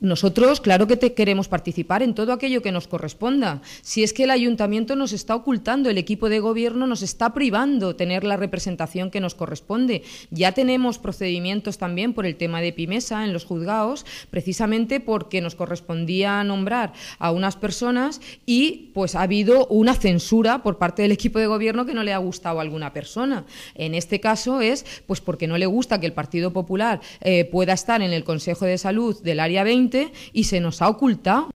Nosotros, claro que queremos participar en todo aquello que nos corresponda. Si es que el ayuntamiento nos está ocultando, el equipo de gobierno nos está privando tener la representación que nos corresponde. Ya tenemos procedimientos también por el tema de Pimesa en los juzgados, precisamente porque nos correspondía nombrar a unas personas y pues ha habido una censura por parte del equipo de gobierno que no le ha gustado a alguna persona. En este caso es pues porque no le gusta que el Partido Popular eh, pueda estar en el Consejo de Salud del área 20 y se nos ha ocultado.